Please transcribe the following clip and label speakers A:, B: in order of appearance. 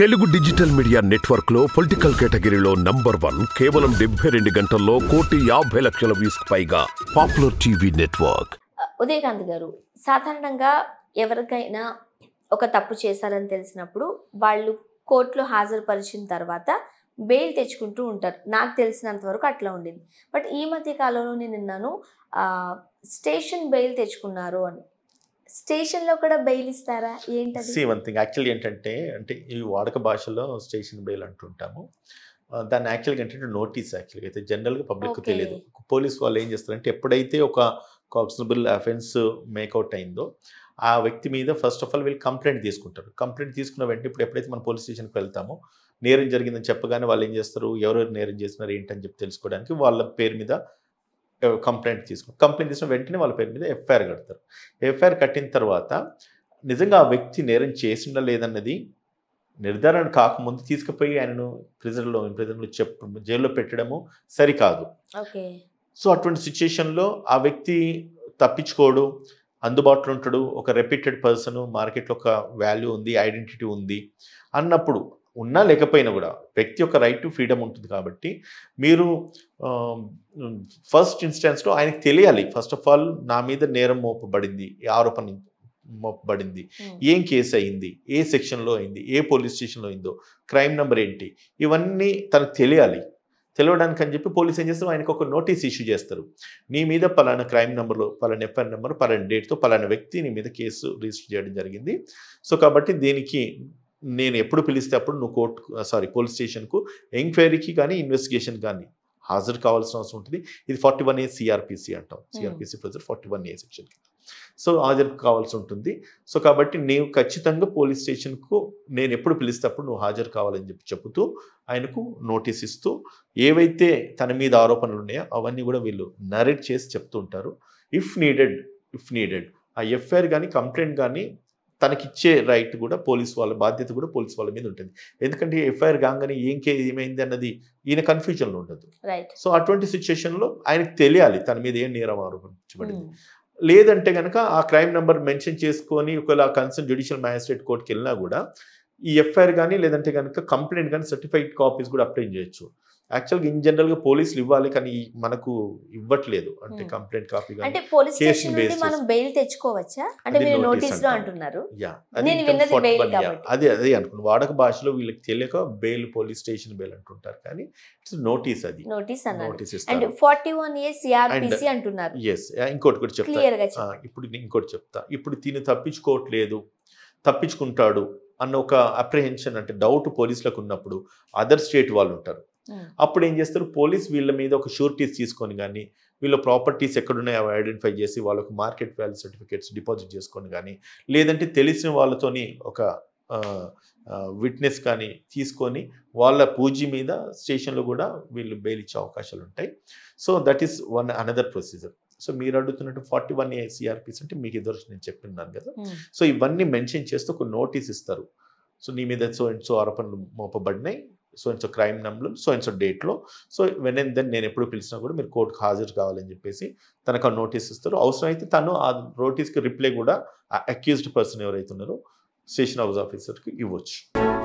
A: Telugu digital media network లో political కేటగిరీలో number one కేవలం డెబ్బై రెండు గంటల్లో కోటి యాభై లక్షల వ్యూస్ పైగా పాపులర్ టీవీ నెట్వర్క్
B: ఉదయకాంత్ గారు సాధారణంగా ఎవరికైనా ఒక తప్పు చేశారని తెలిసినప్పుడు వాళ్ళు కోర్టులో హాజరుపరిచిన తర్వాత బెయిల్ తెచ్చుకుంటూ ఉంటారు నాకు తెలిసినంత వరకు అట్లా ఉండింది బట్ ఈ మధ్య కాలంలో నేను నిన్నాను స్టేషన్ బెయిల్ తెచ్చుకున్నారు అని స్టేషన్లో కూడా బెయిల్ ఇస్తారా ఏంటది సి వన్
A: థింగ్ యాక్చువల్లీ ఏంటంటే అంటే ఈ వాడక భాషలో స్టేషన్ బెయిల్ అంటుంటాము దాన్ని యాక్చువల్గా ఏంటంటే నోటీస్ యాక్చువల్గా అయితే జనరల్గా పబ్లిక్ తెలియదు పోలీస్ వాళ్ళు ఏం చేస్తారంటే ఎప్పుడైతే ఒక కాగ్నబుల్ అఫెన్స్ మేకౌట్ అయిందో ఆ వ్యక్తి మీద ఫస్ట్ ఆఫ్ ఆల్ వీళ్ళు కంప్లైంట్ తీసుకుంటారు కంప్లైంట్ తీసుకున్న వెంటనే ఇప్పుడు ఎప్పుడైతే మనం పోలీస్ స్టేషన్కి వెళ్తామో నేరం జరిగిందని చెప్పగానే వాళ్ళు ఏం చేస్తారు ఎవరెవరు నేరం చేస్తున్నారు ఏంటని చెప్పి తెలుసుకోవడానికి వాళ్ళ పేరు మీద కంప్లైంట్ తీసుకో కంప్లైంట్ తీసుకున్న వెంటనే వాళ్ళ పేరు మీద ఎఫ్ఐఆర్ కడతారు ఎఫ్ఐఆర్ కట్టిన తర్వాత నిజంగా ఆ వ్యక్తి నేరం చేసిండా లేదన్నది నిర్ధారణ కాకముందు తీసుకుపోయి ఆయనను ప్రిజర్లో ప్రిజన్లో చెప్ప జైల్లో పెట్టడము సరికాదు సో అటువంటి సిచ్యుయేషన్లో ఆ వ్యక్తి తప్పించుకోడు అందుబాటులో ఉంటాడు ఒక రెప్యూటెడ్ పర్సన్ మార్కెట్లో ఒక వాల్యూ ఉంది ఐడెంటిటీ ఉంది అన్నప్పుడు ఉన్నా లేకపోయినా కూడా వ్యక్తి యొక్క రైట్ టు ఫ్రీడమ్ ఉంటుంది కాబట్టి మీరు ఫస్ట్ ఇన్స్టెన్స్లో ఆయనకు తెలియాలి ఫస్ట్ ఆఫ్ ఆల్ నా మీద నేరం మోపబడింది ఆరోపణ మోపబడింది hmm. ఏం కేసు అయింది ఏ సెక్షన్లో అయింది ఏ పోలీస్ స్టేషన్లో అయిందో క్రైమ్ నెంబర్ ఏంటి ఇవన్నీ తనకు తెలియాలి తెలియడానికి అని చెప్పి పోలీస్ ఏం చేస్తారు ఆయనకు ఒక నోటీస్ ఇష్యూ చేస్తారు నీ మీద పలానా క్రైమ్ నెంబర్లు పలానా ఎఫ్ఐఆర్ నెంబర్ పలానా డేట్తో పలానా వ్యక్తి నీ మీద కేసు రిజిస్టర్ చేయడం జరిగింది సో కాబట్టి దీనికి నేను ఎప్పుడు పిలిస్తే అప్పుడు నువ్వు కోర్టు సారీ పోలీస్ స్టేషన్కు ఎంక్వైరీకి కానీ ఇన్వెస్టిగేషన్ కానీ హాజరు కావాల్సిన అవసరం ఉంటుంది ఇది ఫార్టీ వన్ ఏ సిఆర్పిసి అంటాం CrPC procedure forty one A section so హాజరు కావాల్సి ఉంటుంది సో కాబట్టి నేను ఖచ్చితంగా పోలీస్ స్టేషన్కు నేను ఎప్పుడు పిలిస్తే అప్పుడు నువ్వు హాజరు కావాలని చెప్పి చెబుతూ ఆయనకు నోటీస్ ఇస్తూ ఏవైతే తన మీద ఆరోపణలు ఉన్నాయో అవన్నీ కూడా వీళ్ళు నరేట్ చేసి చెప్తూ ఉంటారు ఇఫ్ నీడెడ్ ఇఫ్ నీడెడ్ ఆ ఎఫ్ఐఆర్ కానీ కంప్లైంట్ కానీ తనకిచ్చే రైట్ కూడా పోలీస్ వాళ్ళ బాధ్యత కూడా పోలీస్ వాళ్ళ మీద ఉంటుంది ఎందుకంటే ఎఫ్ఐఆర్ కాగానే ఏం కే ఏమైంది అన్నది ఈయన కన్ఫ్యూజన్లో ఉండదు సో అటువంటి సిచ్యుయేషన్లో ఆయనకు తెలియాలి తన మీద ఏం నేరం ఆరోపించబడింది hmm. లేదంటే కనుక ఆ క్రైమ్ నెంబర్ మెన్షన్ చేసుకొని ఒకవేళ కన్సర్న్ జ్యుడిషియల్ మ్యాజిస్ట్రేట్ కోర్టుకి వెళ్ళినా కూడా ఈ ఎఫ్ఐఆర్ కానీ లేదంటే కనుక కంప్లైంట్ కానీ సర్టిఫైడ్ కాపీస్ కూడా అప్లై చేయొచ్చు యాక్చువల్గా ఇన్ జనరల్ గా పోలీసులు ఇవ్వాలి కానీ మనకు ఇవ్వట్లేదు అంటే కంప్లైంట్ hmm. కాపీ అంటే పోలీస్ స్టేషన్ మనం
B: బెయిల్ తెచ్చుకోవచ్చా అంటే మీరు అంటున్నారు
A: అదే అదే అనుకున్నా వాడక భాషలో వీళ్ళకి తెలియక బెయిల్ పోలీస్ స్టేషన్ బెయిల్ అంటుంటారు కానీ ఇట్స్ నోటీస్ అది
B: నోటీస్ నోటీస్ e అంటున్నారు
A: ఇంకోటి కూడా చెప్తా ఇప్పుడు ఇంకోటి చెప్తా ఇప్పుడు తిని తప్పించుకోవట్లేదు తప్పించుకుంటాడు అన్న ఒక అప్రిహెన్షన్ అంటే డౌట్ పోలీసులకు ఉన్నప్పుడు అదర్ స్టేట్ వాళ్ళు ఉంటారు అప్పుడు ఏం చేస్తారు పోలీస్ వీళ్ళ మీద ఒక షూరిటీస్ తీసుకొని కానీ వీళ్ళ ప్రాపర్టీస్ ఎక్కడున్నాయో అవి ఐడెంటిఫై చేసి వాళ్ళకు మార్కెట్ వాల్యూ సర్టిఫికేట్స్ డిపాజిట్ చేసుకొని కానీ లేదంటే తెలిసిన వాళ్ళతోని ఒక విట్నెస్ కానీ తీసుకొని వాళ్ళ పూజీ మీద స్టేషన్లో కూడా వీళ్ళు బెయిల్ ఇచ్చే అవకాశాలు ఉంటాయి so that is one another procedure so మీరు అడుగుతున్నట్టు ఫార్టీ వన్ ఏసీఆర్పీస్ అంటే మీకు ఇద్దరు నేను చెప్పిన్నాను కదా సో ఇవన్నీ మెన్షన్ చేస్తూ ఒక నోటీస్ ఇస్తారు సో నీ మీద సో అండ్ సో ఆరోపణలు మోపబడినాయి so it's crime number so it's డేట్లో సో వెన్ అండ్ దెన్ నేను ఎప్పుడు పిలిచినా కూడా మీరు కోర్టుకు హాజరు కావాలని చెప్పేసి తనకు ఆ నోటీస్ ఇస్తారు అవసరమైతే తను ఆ నోటీస్కి రిప్లై కూడా ఆ అక్యూజ్డ్ పర్సన్ ఎవరైతే ఉన్నారో స్టేషన్ హౌస్ ఆఫీసర్కి ఇవ్వచ్చు